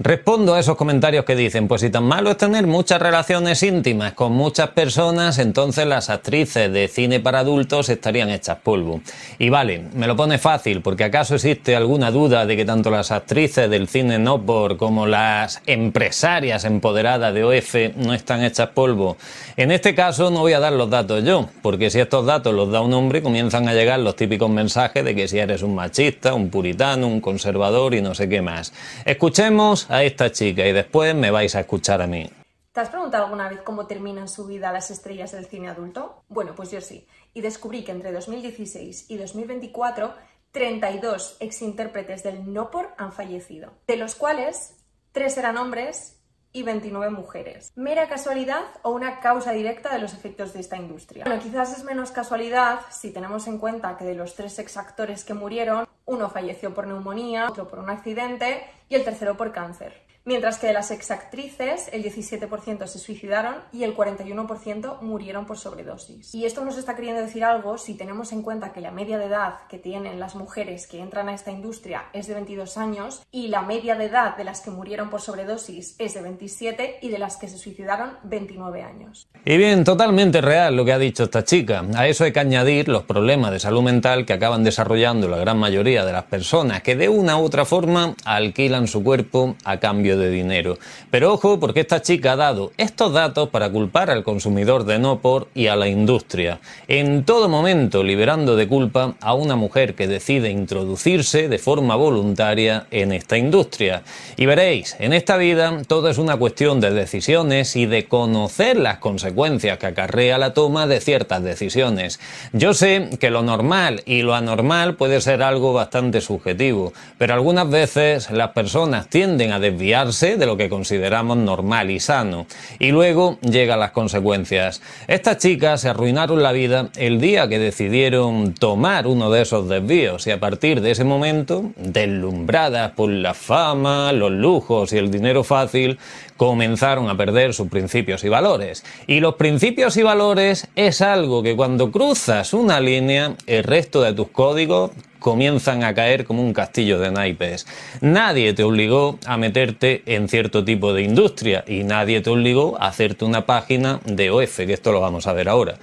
Respondo a esos comentarios que dicen, pues si tan malo es tener muchas relaciones íntimas con muchas personas, entonces las actrices de cine para adultos estarían hechas polvo. Y vale, me lo pone fácil, porque acaso existe alguna duda de que tanto las actrices del cine no por como las empresarias empoderadas de OF no están hechas polvo. En este caso no voy a dar los datos yo, porque si estos datos los da un hombre comienzan a llegar los típicos mensajes de que si eres un machista, un puritano, un conservador y no sé qué más. Escuchemos Ahí esta chica y después me vais a escuchar a mí. ¿Te has preguntado alguna vez cómo terminan su vida las estrellas del cine adulto? Bueno, pues yo sí. Y descubrí que entre 2016 y 2024, 32 exintérpretes del Nopor han fallecido, de los cuales 3 eran hombres y 29 mujeres. ¿Mera casualidad o una causa directa de los efectos de esta industria? Bueno, quizás es menos casualidad si tenemos en cuenta que de los tres exactores que murieron, uno falleció por neumonía, otro por un accidente y el tercero por cáncer mientras que de las exactrices el 17% se suicidaron y el 41% murieron por sobredosis. Y esto nos está queriendo decir algo si tenemos en cuenta que la media de edad que tienen las mujeres que entran a esta industria es de 22 años y la media de edad de las que murieron por sobredosis es de 27 y de las que se suicidaron 29 años. Y bien, totalmente real lo que ha dicho esta chica. A eso hay que añadir los problemas de salud mental que acaban desarrollando la gran mayoría de las personas que de una u otra forma alquilan su cuerpo a cambio de de dinero. Pero ojo, porque esta chica ha dado estos datos para culpar al consumidor de Nopor y a la industria. En todo momento liberando de culpa a una mujer que decide introducirse de forma voluntaria en esta industria. Y veréis, en esta vida todo es una cuestión de decisiones y de conocer las consecuencias que acarrea la toma de ciertas decisiones. Yo sé que lo normal y lo anormal puede ser algo bastante subjetivo, pero algunas veces las personas tienden a desviar de lo que consideramos normal y sano. Y luego llegan las consecuencias. Estas chicas se arruinaron la vida el día que decidieron tomar uno de esos desvíos y a partir de ese momento, deslumbradas por la fama, los lujos y el dinero fácil, comenzaron a perder sus principios y valores. Y los principios y valores es algo que cuando cruzas una línea, el resto de tus códigos comienzan a caer como un castillo de naipes. Nadie te obligó a meterte en cierto tipo de industria y nadie te obligó a hacerte una página de OF, que esto lo vamos a ver ahora.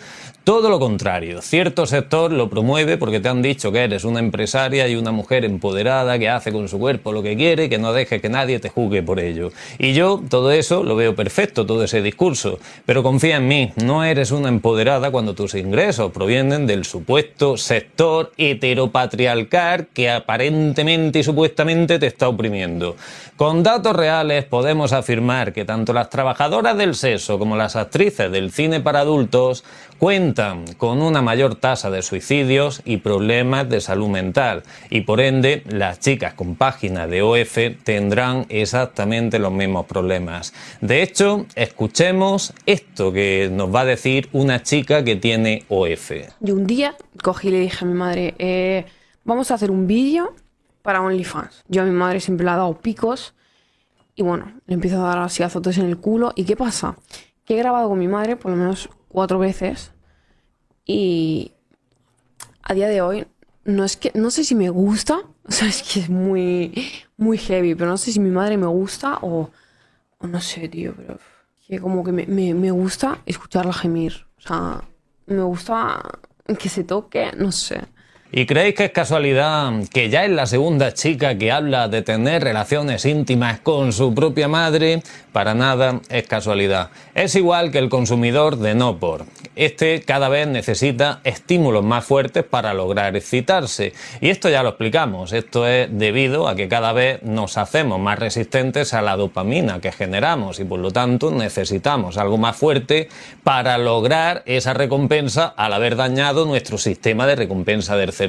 Todo lo contrario, cierto sector lo promueve porque te han dicho que eres una empresaria y una mujer empoderada que hace con su cuerpo lo que quiere y que no deje que nadie te juzgue por ello. Y yo todo eso lo veo perfecto, todo ese discurso. Pero confía en mí, no eres una empoderada cuando tus ingresos provienen del supuesto sector heteropatriarcal que aparentemente y supuestamente te está oprimiendo. Con datos reales podemos afirmar que tanto las trabajadoras del sexo como las actrices del cine para adultos cuentan con una mayor tasa de suicidios y problemas de salud mental y por ende las chicas con páginas de OF tendrán exactamente los mismos problemas. De hecho, escuchemos esto que nos va a decir una chica que tiene OF. Yo un día cogí y le dije a mi madre, eh, vamos a hacer un vídeo para OnlyFans. Yo a mi madre siempre le he dado picos y bueno, le empiezo a dar así azotes en el culo. ¿Y qué pasa? Que he grabado con mi madre por lo menos cuatro veces y a día de hoy, no es que, no sé si me gusta, o sea, es que es muy, muy heavy, pero no sé si mi madre me gusta o, no sé, tío, pero que como que me, me gusta escucharla gemir, o sea, me gusta que se toque, no sé. ¿Y creéis que es casualidad que ya es la segunda chica que habla de tener relaciones íntimas con su propia madre? Para nada es casualidad. Es igual que el consumidor de no por. Este cada vez necesita estímulos más fuertes para lograr excitarse. Y esto ya lo explicamos. Esto es debido a que cada vez nos hacemos más resistentes a la dopamina que generamos y por lo tanto necesitamos algo más fuerte para lograr esa recompensa al haber dañado nuestro sistema de recompensa del cerebro.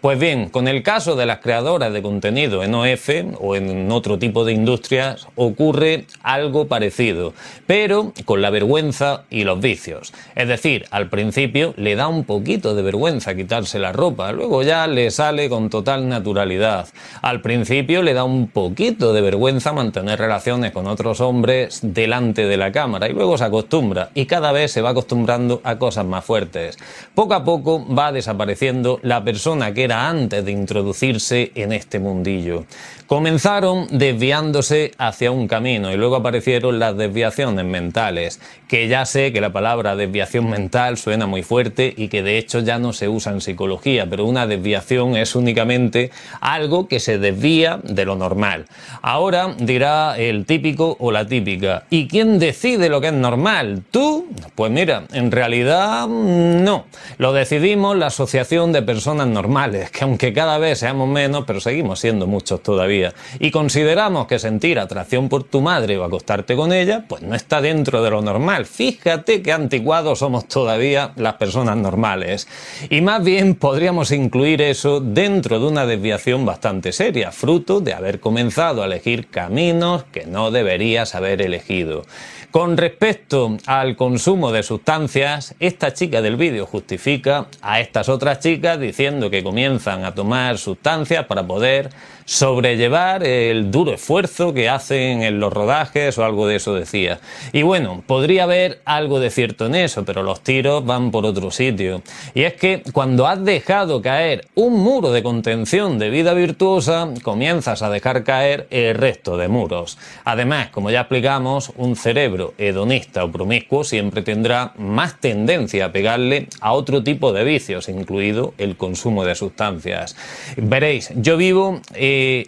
Pues bien, con el caso de las creadoras de contenido en OF o en otro tipo de industrias ocurre algo parecido, pero con la vergüenza y los vicios. Es decir, al principio le da un poquito de vergüenza quitarse la ropa, luego ya le sale con total naturalidad. Al principio le da un poquito de vergüenza mantener relaciones con otros hombres delante de la cámara y luego se acostumbra y cada vez se va acostumbrando a cosas más fuertes. Poco a poco va desapareciendo la persona que era antes de introducirse en este mundillo. Comenzaron desviándose hacia un camino y luego aparecieron las desviaciones mentales, que ya sé que la palabra desviación mental suena muy fuerte y que de hecho ya no se usa en psicología, pero una desviación es únicamente algo que se desvía de lo normal. Ahora dirá el típico o la típica, ¿y quién decide lo que es normal? ¿Tú? Pues mira, en realidad mm, no. Lo decidimos la Asociación de Personas normales, que aunque cada vez seamos menos, pero seguimos siendo muchos todavía, y consideramos que sentir atracción por tu madre o acostarte con ella, pues no está dentro de lo normal. Fíjate qué anticuados somos todavía las personas normales. Y más bien podríamos incluir eso dentro de una desviación bastante seria, fruto de haber comenzado a elegir caminos que no deberías haber elegido. Con respecto al consumo de sustancias, esta chica del vídeo justifica a estas otras chicas que comienzan a tomar sustancias para poder sobrellevar el duro esfuerzo que hacen en los rodajes o algo de eso decía. Y bueno, podría haber algo de cierto en eso, pero los tiros van por otro sitio. Y es que cuando has dejado caer un muro de contención de vida virtuosa, comienzas a dejar caer el resto de muros. Además, como ya explicamos, un cerebro hedonista o promiscuo siempre tendrá más tendencia a pegarle a otro tipo de vicios, incluido el consumo de sustancias. Veréis, yo vivo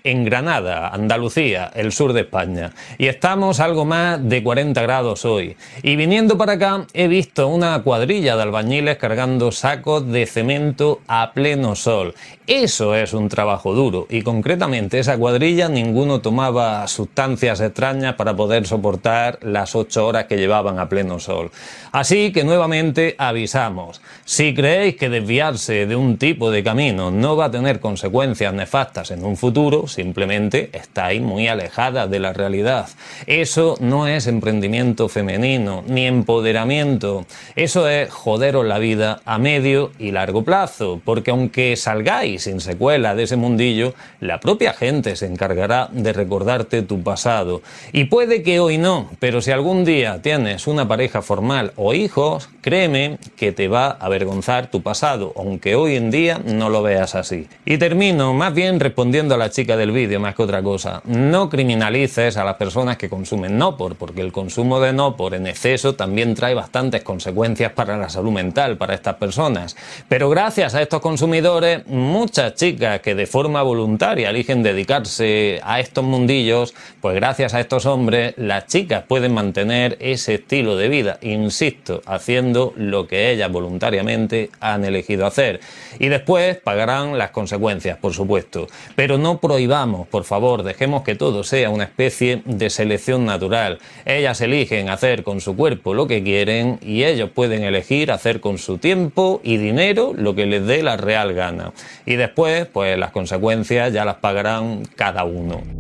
en Granada, Andalucía, el sur de España. Y estamos algo más de 40 grados hoy. Y viniendo para acá he visto una cuadrilla de albañiles cargando sacos de cemento a pleno sol. Eso es un trabajo duro. Y concretamente esa cuadrilla ninguno tomaba sustancias extrañas para poder soportar las 8 horas que llevaban a pleno sol. Así que nuevamente avisamos. Si creéis que desviarse de un tipo de camino no va a tener consecuencias nefastas en un futuro, simplemente estáis muy alejada de la realidad. Eso no es emprendimiento femenino ni empoderamiento. Eso es joderos la vida a medio y largo plazo, porque aunque salgáis sin secuela de ese mundillo, la propia gente se encargará de recordarte tu pasado. Y puede que hoy no, pero si algún día tienes una pareja formal o hijos, créeme que te va a avergonzar tu pasado, aunque hoy en día no lo veas así. Y termino más bien respondiendo a la chica del vídeo más que otra cosa. No criminalices a las personas que consumen no por porque el consumo de no por en exceso también trae bastantes consecuencias para la salud mental, para estas personas. Pero gracias a estos consumidores, muchas chicas que de forma voluntaria eligen dedicarse a estos mundillos, pues gracias a estos hombres, las chicas pueden mantener ese estilo de vida, insisto, haciendo lo que ellas voluntariamente han elegido hacer. Y después pagarán las consecuencias, por supuesto. Pero no no prohibamos, por favor, dejemos que todo sea una especie de selección natural. Ellas eligen hacer con su cuerpo lo que quieren y ellos pueden elegir hacer con su tiempo y dinero lo que les dé la real gana. Y después, pues las consecuencias ya las pagarán cada uno.